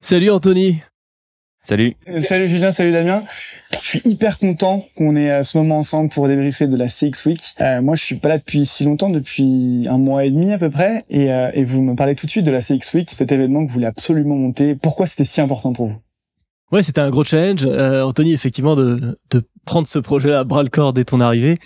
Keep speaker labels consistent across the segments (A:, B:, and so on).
A: Salut Anthony. Salut. Euh, salut Julien, salut Damien. Je suis hyper content qu'on est à euh, ce moment ensemble pour débriefer de la CX Week. Euh, moi, je suis pas là depuis si longtemps, depuis un mois et demi à peu près, et, vous me parlez tout de suite de la CX Week, cet événement que vous voulez absolument monter. Pourquoi c'était si important pour vous
B: Ouais, c'était un gros challenge, Anthony, effectivement, de, de prendre ce projet à bras le corps dès ton arrivée.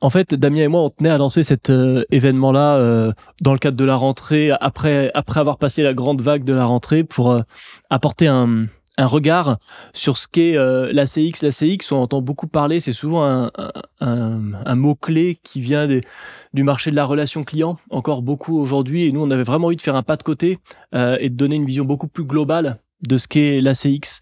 B: En fait, Damien et moi, on tenait à lancer cet euh, événement-là euh, dans le cadre de la rentrée, après, après avoir passé la grande vague de la rentrée, pour euh, apporter un, regard sur ce qu'est la CX. La CX, on entend beaucoup parler, c'est souvent un, mot-clé qui vient du marché de la relation client, encore beaucoup aujourd'hui. Et nous, on avait vraiment envie de faire un pas de côté et de donner une vision beaucoup plus globale de ce qu'est la CX.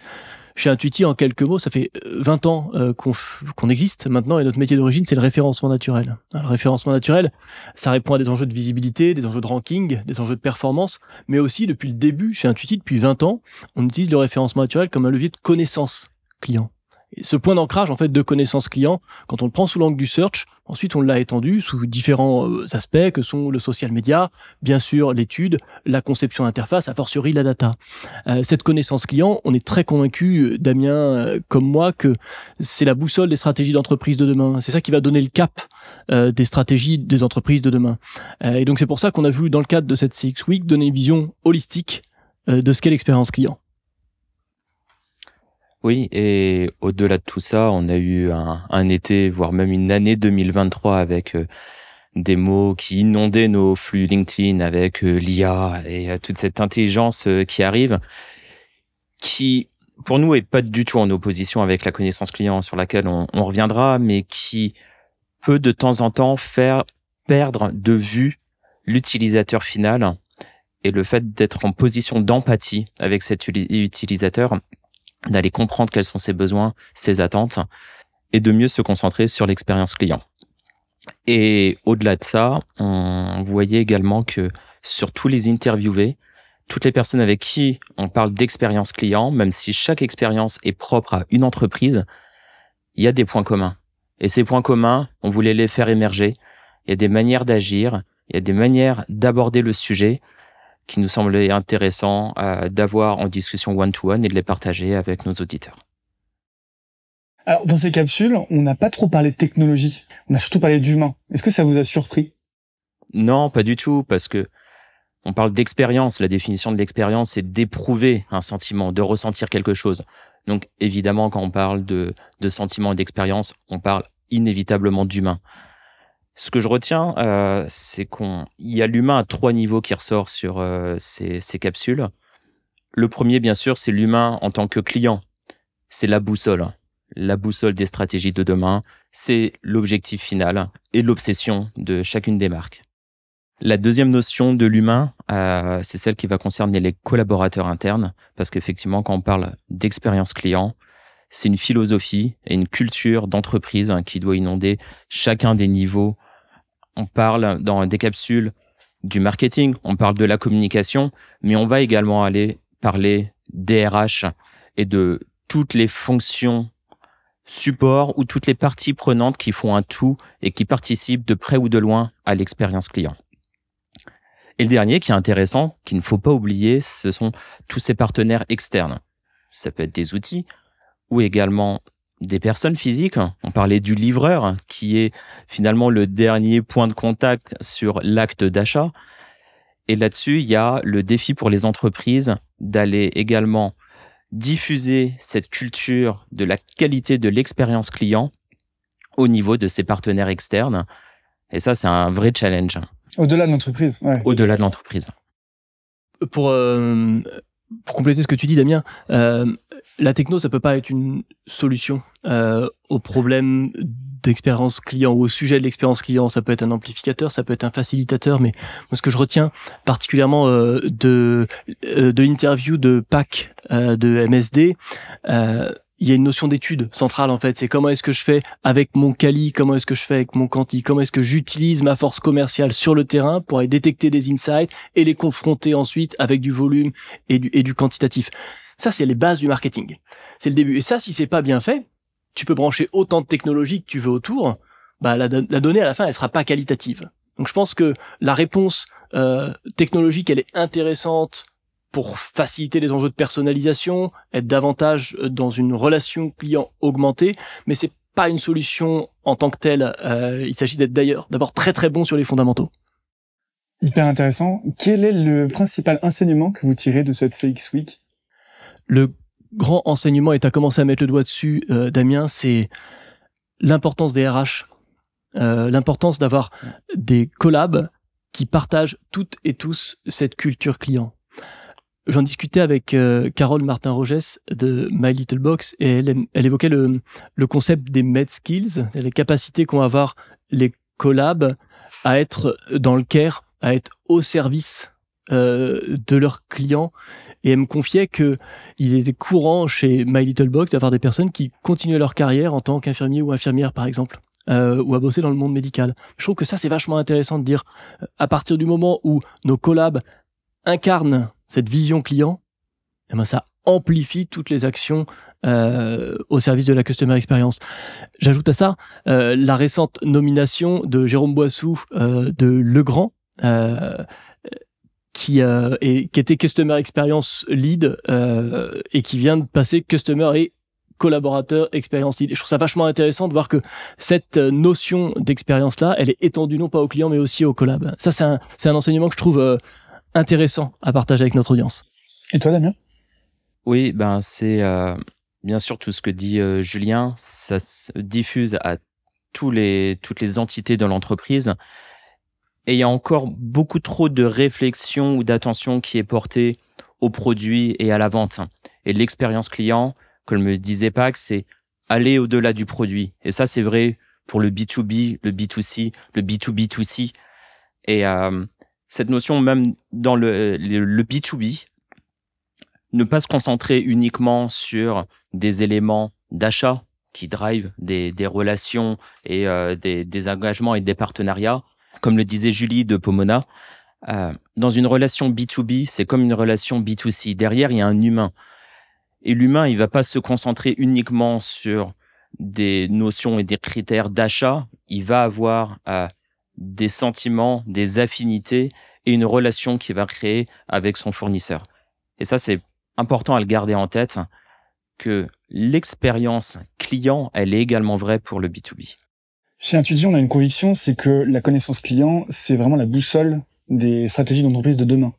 B: Chez Intuiti, en quelques mots, ça fait 20 euh, ans euh, qu'on, existe maintenant et notre métier d'origine, c'est le référencement naturel. le référencement naturel, ça répond à des enjeux de visibilité, des enjeux de ranking, des enjeux de performance, mais aussi depuis le début, chez Intuiti, depuis 20 ans, on utilise le référencement naturel comme un levier de connaissance client ce point d'ancrage en fait de connaissance client, quand on le prend sous l'angle du search, ensuite on l'a étendu sous différents euh, aspects que sont le social media, bien sûr l'étude, la conception d'interface, a fortiori la data. Euh, cette connaissance client, on est très convaincu, euh, Damien comme moi, que c'est la boussole des stratégies d'entreprise de demain. C'est ça qui va donner le cap des stratégies des entreprises de demain. et donc c'est pour ça qu'on a voulu dans le cadre de cette CX Week donner une vision holistique de ce qu'est l'expérience client.
C: Oui, et au-delà de tout ça, on a eu un, été, voire même une année 2023 avec euh, des mots qui inondaient nos flux LinkedIn avec euh, l'IA et euh, toute cette intelligence qui arrive, qui pour nous est pas du tout en opposition avec la connaissance client sur laquelle on, on reviendra, mais qui peut de temps en temps faire perdre de vue l'utilisateur final et le fait d'être en position d'empathie avec cet utilisateur d'aller comprendre quels sont ses besoins, ses attentes, et de mieux se concentrer sur l'expérience client. Et au-delà de ça, on voyait également que sur tous les interviewés, toutes les personnes avec qui on parle d'expérience client, même si chaque expérience est propre à une entreprise, il y a des points communs. Et ces points communs, on voulait les faire émerger. Il y a des manières d'agir, il y a des manières d'aborder le sujet, qui nous semblait intéressant euh, d'avoir en discussion one-to-one et de les partager avec nos auditeurs.
A: Alors, dans ces capsules, on n'a pas trop parlé de technologie, on a surtout parlé d'humain. Est-ce que ça vous a surpris
C: Non, pas du tout, parce que on parle d'expérience. La définition de l'expérience, c'est d'éprouver un sentiment, de ressentir quelque chose. Donc, évidemment, quand on parle de, de sentiment et d'expérience, on parle inévitablement d'humain ce que je retiens, euh, c'est qu'il y a l'humain à trois niveaux qui ressort sur euh, ces, capsules. Le premier, bien sûr, c'est l'humain en tant que client. C'est la boussole, la boussole des stratégies de demain. C'est l'objectif final et l'obsession de chacune des marques. La deuxième notion de l'humain, euh, c'est celle qui va concerner les collaborateurs internes, parce qu'effectivement, quand on parle d'expérience client, c'est une philosophie et une culture d'entreprise hein, qui doit inonder chacun des niveaux. On parle dans des capsules du marketing, on parle de la communication, mais on va également aller parler DRH et de toutes les fonctions support ou toutes les parties prenantes qui font un tout et qui participent de près ou de loin à l'expérience client. Et le dernier qui est intéressant, qu'il ne faut pas oublier, ce sont tous ces partenaires externes. Ça peut être des outils, ou également des personnes physiques. On parlait du livreur, qui est finalement le dernier point de contact sur l'acte d'achat. Et là-dessus, il y a le défi pour les entreprises d'aller également diffuser cette culture de la qualité de l'expérience client au niveau de ses partenaires externes. Et ça, c'est un vrai challenge.
B: Au-delà de l'entreprise.
C: Au-delà de l'entreprise.
B: Pour euh, pour compléter ce que tu dis, Damien, euh, la techno, ça peut pas être une solution euh, au problème d'expérience client ou au sujet de l'expérience client. Ça peut être un amplificateur, ça peut être un facilitateur, mais moi, ce que je retiens particulièrement euh, de euh, de l'interview de Pac euh, de MSD, il y a une notion d'étude centrale en fait. C'est comment est-ce que je fais avec mon quali comment est-ce que je fais avec mon quanti comment est-ce que j'utilise ma force commerciale sur le terrain pour aller détecter des insights et les confronter ensuite avec du volume et du, et du quantitatif. Ça, c'est les bases du marketing. C'est le début. Et ça, si c'est pas bien fait, tu peux brancher autant de technologies que tu veux autour. Bah, la, la donnée à la fin, elle sera pas qualitative. Donc, je pense que la réponse euh, technologique, elle est intéressante pour faciliter les enjeux de personnalisation, être davantage euh, dans une relation client augmentée, mais c'est pas une solution en tant que telle. Euh, il s'agit d'être d'ailleurs d'abord très très bon sur les fondamentaux.
A: Hyper intéressant. Quel est le principal enseignement que vous tirez de cette CX
B: Week Le grand enseignement, et tu as commencé à mettre le doigt dessus, euh, Damien, c'est l'importance des RH, l'importance d'avoir des collabs qui partagent toutes et tous cette culture client j'en discutais avec euh, Carole Martin-Rogès de My Little Box et elle, elle évoquait le, le, concept des med skills, les capacités qu'ont à avoir les collabs à être dans le care, à être au service euh, de leurs clients. Et elle me confiait que il était courant chez My Little Box d'avoir des personnes qui continuaient leur carrière en tant qu'infirmier ou infirmières par exemple. Euh, ou à bosser dans le monde médical. Je trouve que ça c'est vachement intéressant de dire euh, à partir du moment où nos collabs incarnent cette vision client, eh ben, ça amplifie toutes les actions euh, au service de la customer experience. J'ajoute à ça euh, la récente nomination de Jérôme Boissou euh, de Legrand. qui, qui était Customer Experience Lead et qui vient de passer Customer et collaborateur expérience lead. je trouve ça vachement intéressant de voir que cette notion d'expérience-là, elle est étendue non pas aux clients mais aussi au collab. Ça, c'est un, un enseignement que je trouve intéressant à partager avec notre audience. Et toi, Damien
C: Oui, ben c'est euh, bien sûr tout ce que dit euh, Julien, ça se diffuse à tous les, toutes les entités de l'entreprise. Et il y a encore beaucoup trop de réflexion ou d'attention qui est portée au produit et à la vente. Et l'expérience client, comme le disait Pac, c'est aller au-delà du produit. Et ça, c'est vrai pour le B2B, le B2C, le B2B2C. Et euh, cette notion même dans le, B2B, ne pas se concentrer uniquement sur des éléments d'achat qui drive des, relations et euh, des, engagements et des partenariats. Comme le disait Julie de Pomona, euh, dans une relation B2B, c'est comme une relation B2C. Derrière, il y a un humain. Et l'humain, il ne va pas se concentrer uniquement sur des notions et des critères d'achat. Il va avoir euh, des sentiments, des affinités et une relation qu'il va créer avec son fournisseur. Et ça, c'est important à le garder en tête que l'expérience client, elle est également vraie pour le B2B.
A: Chez Intuition, on a une conviction, c'est que la connaissance client, c'est vraiment la boussole des stratégies d'entreprise de demain.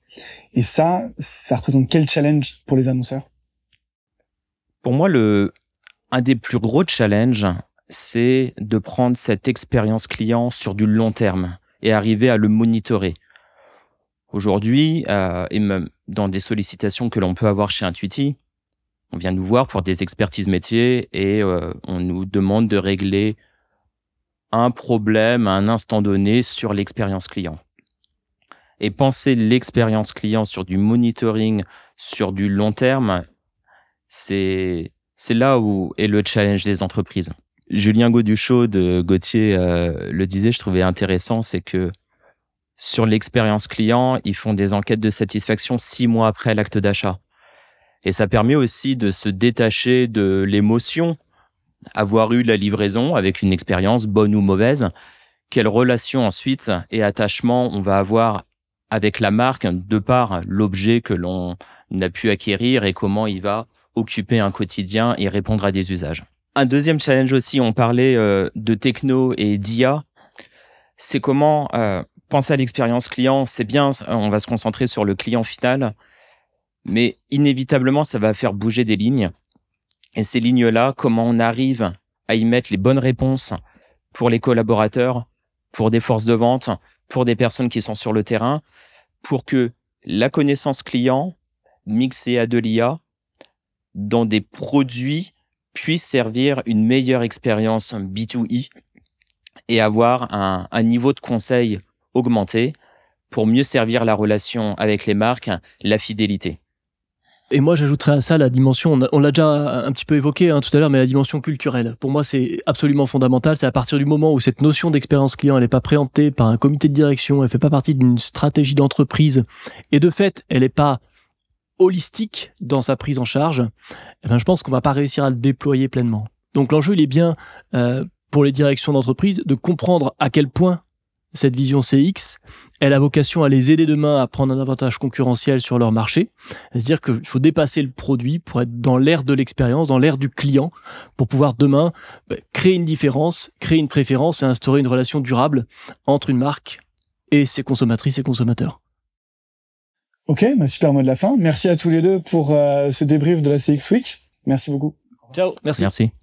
A: Et ça, ça représente quel challenge pour les annonceurs
C: Pour moi, un des plus gros challenges, c'est de prendre cette expérience client sur du long terme et arriver à le monitorer. Aujourd'hui, euh, et même dans des sollicitations que l'on peut avoir chez Intuiti, on vient nous voir pour des expertises métiers et euh, on nous demande de régler un problème à un instant donné sur l'expérience client. Et penser l'expérience client sur du monitoring, sur du long terme, c'est là où est le challenge des entreprises. Julien Gauduchot de Gauthier euh, le disait, je trouvais intéressant, c'est que sur l'expérience client, ils font des enquêtes de satisfaction six mois après l'acte d'achat. Et ça permet aussi de se détacher de l'émotion, avoir eu la livraison avec une expérience bonne ou mauvaise, quelle relation ensuite et attachement on va avoir avec la marque de par l'objet que l'on a pu acquérir et comment il va occuper un quotidien et répondre à des usages. Un deuxième challenge aussi, on parlait euh, de techno et d'IA, c'est comment euh, penser à l'expérience client. C'est bien, on va se concentrer sur le client final, mais inévitablement, ça va faire bouger des lignes. Et ces lignes-là, comment on arrive à y mettre les bonnes réponses pour les collaborateurs, pour des forces de vente, pour des personnes qui sont sur le terrain, pour que la connaissance client mixée à de l'IA dans des produits puisse servir une meilleure expérience B2E et avoir un, niveau de conseil augmenté pour mieux servir la relation avec les marques, la fidélité.
B: Et moi, j'ajouterais à ça la dimension, on l'a déjà un petit peu évoqué hein, tout à l'heure, mais la dimension culturelle. Pour moi, c'est absolument fondamental. C'est à partir du moment où cette notion d'expérience client, elle n'est pas préemptée par un comité de direction, elle ne fait pas partie d'une stratégie d'entreprise, et de fait, elle n'est pas holistique dans sa prise en charge, eh ben, je pense qu'on va pas réussir à le déployer pleinement. Donc l'enjeu, il est bien euh, pour les directions d'entreprise de comprendre à quel point cette vision CX, elle a vocation à les aider demain à prendre un avantage concurrentiel sur leur marché. C'est-à-dire qu'il faut dépasser le produit pour être dans l'ère de l'expérience, dans l'ère du client, pour pouvoir demain bah, créer une différence, créer une préférence et instaurer une relation durable entre une marque et ses consommatrices et consommateurs.
A: Ok, bah super mot de la fin. Merci à tous les deux pour euh, ce débrief de la CX Week. Merci beaucoup.
B: Ciao, Merci.